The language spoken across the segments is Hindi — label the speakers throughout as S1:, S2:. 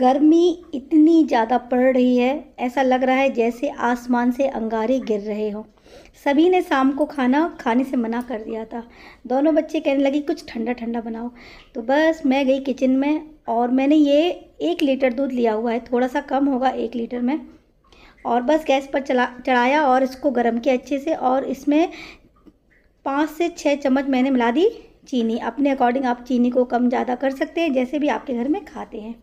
S1: गर्मी इतनी ज़्यादा पड़ रही है ऐसा लग रहा है जैसे आसमान से अंगारे गिर रहे हों सभी ने शाम को खाना खाने से मना कर दिया था दोनों बच्चे कहने लगे कुछ ठंडा ठंडा बनाओ तो बस मैं गई किचन में और मैंने ये एक लीटर दूध लिया हुआ है थोड़ा सा कम होगा एक लीटर में और बस गैस पर चला चढ़ाया और इसको गर्म किया अच्छे से और इसमें पाँच से छः चम्मच मैंने मिला दी चीनी अपने अकॉर्डिंग आप चीनी को कम ज़्यादा कर सकते हैं जैसे भी आपके घर में खाते हैं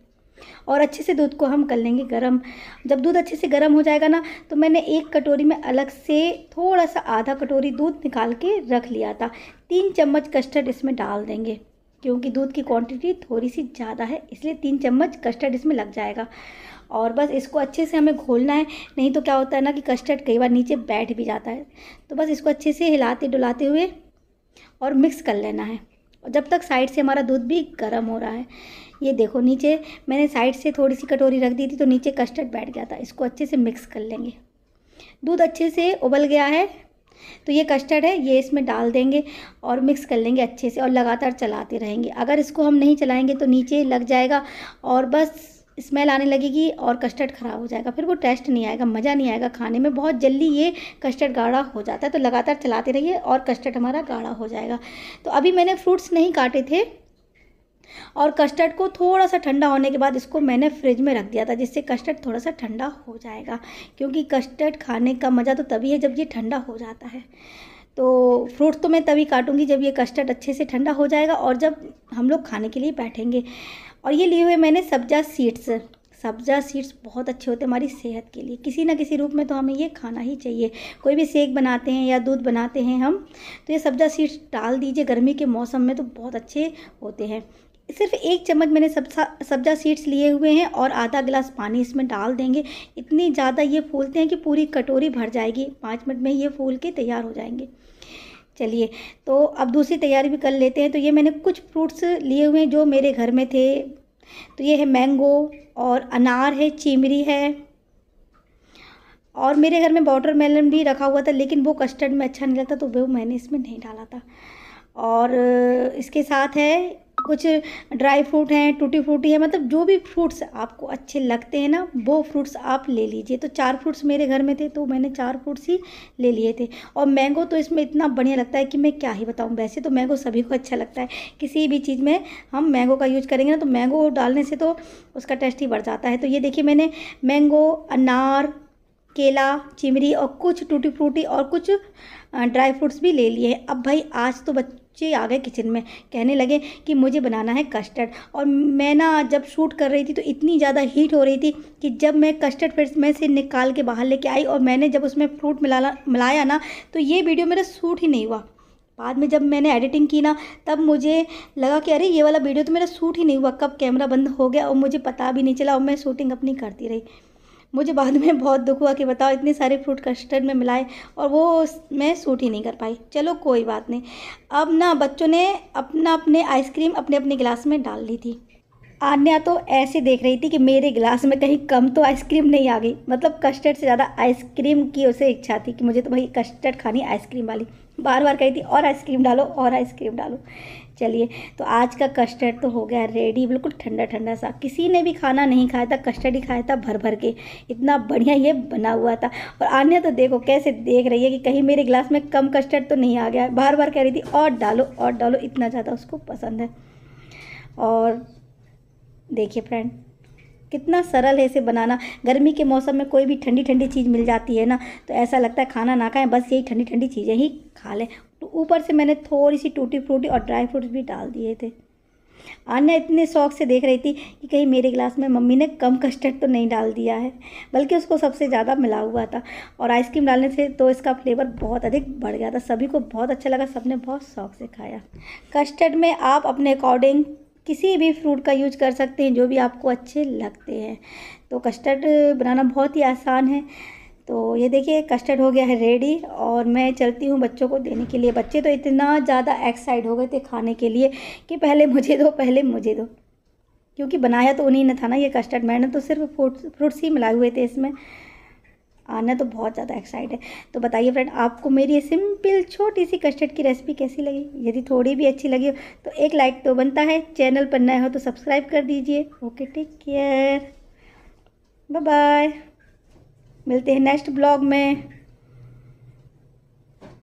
S1: और अच्छे से दूध को हम कर लेंगे गर्म जब दूध अच्छे से गर्म हो जाएगा ना तो मैंने एक कटोरी में अलग से थोड़ा सा आधा कटोरी दूध निकाल के रख लिया था तीन चम्मच कस्टर्ड इसमें डाल देंगे क्योंकि दूध की क्वांटिटी थोड़ी सी ज़्यादा है इसलिए तीन चम्मच कस्टर्ड इसमें लग जाएगा और बस इसको अच्छे से हमें घोलना है नहीं तो क्या होता है ना कि कस्टर्ड कई बार नीचे बैठ भी जाता है तो बस इसको अच्छे से हिलाते डुलाते हुए और मिक्स कर लेना है और जब तक साइड से हमारा दूध भी गर्म हो रहा है ये देखो नीचे मैंने साइड से थोड़ी सी कटोरी रख दी थी तो नीचे कस्टर्ड बैठ गया था इसको अच्छे से मिक्स कर लेंगे दूध अच्छे से उबल गया है तो ये कस्टर्ड है ये इसमें डाल देंगे और मिक्स कर लेंगे अच्छे से और लगातार चलाते रहेंगे अगर इसको हम नहीं चलाएंगे तो नीचे लग जाएगा और बस स्मेल आने लगेगी और कस्टर्ड ख़राब हो जाएगा फिर वो टेस्ट नहीं आएगा मज़ा नहीं आएगा खाने में बहुत जल्दी ये कस्टर्ड गाढ़ा हो जाता है तो लगातार चलाते रहिए और कस्टर्ड हमारा गाढ़ा हो जाएगा तो अभी मैंने फ्रूट्स नहीं काटे थे और कस्टर्ड को थोड़ा सा ठंडा होने के बाद इसको मैंने फ्रिज में रख दिया था जिससे कस्टर्ड थोड़ा सा ठंडा हो जाएगा क्योंकि कस्टर्ड खाने का मज़ा तो तभी है जब ये ठंडा हो जाता है तो फ्रूट्स तो मैं तभी काटूंगी जब ये कस्टर्ड अच्छे से ठंडा हो जाएगा और जब हम लोग खाने के लिए बैठेंगे और ये लिए हुए मैंने सब्जा सीड्स सब्जा सीड्स बहुत अच्छे होते हैं हमारी सेहत के लिए किसी ना किसी रूप में तो हमें ये खाना ही चाहिए कोई भी सेक बनाते हैं या दूध बनाते हैं हम तो ये सब्जा सीड्स डाल दीजिए गर्मी के मौसम में तो बहुत अच्छे होते हैं सिर्फ एक चम्मच मैंने सब्जा सब्जा सीड्स लिए हुए हैं और आधा गिलास पानी इसमें डाल देंगे इतनी ज़्यादा ये फूलते हैं कि पूरी कटोरी भर जाएगी पाँच मिनट में ये फूल के तैयार हो जाएंगे चलिए तो अब दूसरी तैयारी भी कर लेते हैं तो ये मैंने कुछ फ्रूट्स लिए हुए हैं जो मेरे घर में थे तो ये है मैंगो और अनार है चीमरी है और मेरे घर में वाटर मेलन भी रखा हुआ था लेकिन वो कस्टर्ड में अच्छा नहीं लगता तो वो मैंने इसमें नहीं डाला था और इसके साथ है कुछ ड्राई फ्रूट हैं टूटी फ्रूटी है मतलब जो भी फ्रूट्स आपको अच्छे लगते हैं ना वो फ्रूट्स आप ले लीजिए तो चार फ्रूट्स मेरे घर में थे तो मैंने चार फ्रूट्स ही ले लिए थे और मैंगो तो इसमें इतना बढ़िया लगता है कि मैं क्या ही बताऊँ वैसे तो मैंगो सभी को अच्छा लगता है किसी भी चीज़ में हम मैंगो का यूज़ करेंगे ना तो मैंगो डालने से तो उसका टेस्ट ही बढ़ जाता है तो ये देखिए मैंने मैंगो अनार केला चिमरी और कुछ टूटी फ्रूटी और कुछ ड्राई फ्रूट्स भी ले लिए अब भाई आज तो बच बच्चे आ गए किचन में कहने लगे कि मुझे बनाना है कस्टर्ड और मैं ना जब शूट कर रही थी तो इतनी ज़्यादा हीट हो रही थी कि जब मैं कस्टर्ड फिर में से निकाल के बाहर लेके आई और मैंने जब उसमें फ्रूट मिला मिलाया ना तो ये वीडियो मेरा सूट ही नहीं हुआ बाद में जब मैंने एडिटिंग की ना तब मुझे लगा कि अरे ये वाला वीडियो तो मेरा सूट ही नहीं हुआ कब कैमरा बंद हो गया और मुझे पता भी नहीं चला और मैं शूटिंग अपनी करती रही मुझे बाद में बहुत दुख हुआ कि बताओ इतने सारे फ्रूट कस्टर्ड में मिलाए और वो मैं सूट ही नहीं कर पाई चलो कोई बात नहीं अब ना बच्चों ने अपना अपने आइसक्रीम अपने अपने गिलास में डाल ली थी आन्या तो ऐसे देख रही थी कि मेरे गिलास में कहीं कम तो आइसक्रीम नहीं आ गई मतलब कस्टर्ड से ज़्यादा आइसक्रीम की उसे इच्छा थी कि मुझे तो भाई कस्टर्ड खानी आइसक्रीम वाली बार बार कही थी और आइसक्रीम डालो और आइसक्रीम डालो चलिए तो आज का कस्टर्ड तो हो गया रेडी बिल्कुल ठंडा ठंडा सा किसी ने भी खाना नहीं खाया था कस्टर्ड ही खाया था भर भर के इतना बढ़िया ये बना हुआ था और आने तो देखो कैसे देख रही है कि कहीं मेरे गिलास में कम कस्टर्ड तो नहीं आ गया बार बार कह रही थी और डालो और डालो इतना ज़्यादा उसको पसंद है और देखिए फ्रेंड कितना सरल है इसे बनाना गर्मी के मौसम में कोई भी ठंडी ठंडी चीज़ मिल जाती है ना तो ऐसा लगता है खाना ना खाएं बस यही ठंडी ठंडी चीज़ें ही खा लें तो ऊपर से मैंने थोड़ी सी टूटी फ्रूटी और ड्राई फ्रूट्स भी डाल दिए थे आन्या इतने शौक से देख रही थी कि कहीं मेरे गिलास में मम्मी ने कम कस्टर्ड तो नहीं डाल दिया है बल्कि उसको सबसे ज़्यादा मिला हुआ था और आइसक्रीम डालने से तो इसका फ्लेवर बहुत अधिक बढ़ गया था सभी को बहुत अच्छा लगा सबने बहुत शौक से खाया कस्टर्ड में आप अपने अकॉर्डिंग किसी भी फ्रूट का यूज कर सकते हैं जो भी आपको अच्छे लगते हैं तो कस्टर्ड बनाना बहुत ही आसान है तो ये देखिए कस्टर्ड हो गया है रेडी और मैं चलती हूँ बच्चों को देने के लिए बच्चे तो इतना ज़्यादा एक्साइट हो गए थे खाने के लिए कि पहले मुझे दो पहले मुझे दो क्योंकि बनाया तो उन्हीं ने था ना ये कस्टर्ड मैंने तो सिर्फ फ्रूट्स फ्रूट्स ही मिलाए हुए थे इसमें आना तो बहुत ज़्यादा एक्साइट है तो बताइए फ्रेंड आपको मेरी ये सिंपल छोटी सी कस्टर्ड की रेसिपी कैसी लगी यदि थोड़ी भी अच्छी लगी हो तो एक लाइक तो बनता है चैनल पर नए हो तो सब्सक्राइब कर दीजिए okay take care bye bye मिलते हैं नेक्स्ट ब्लॉग में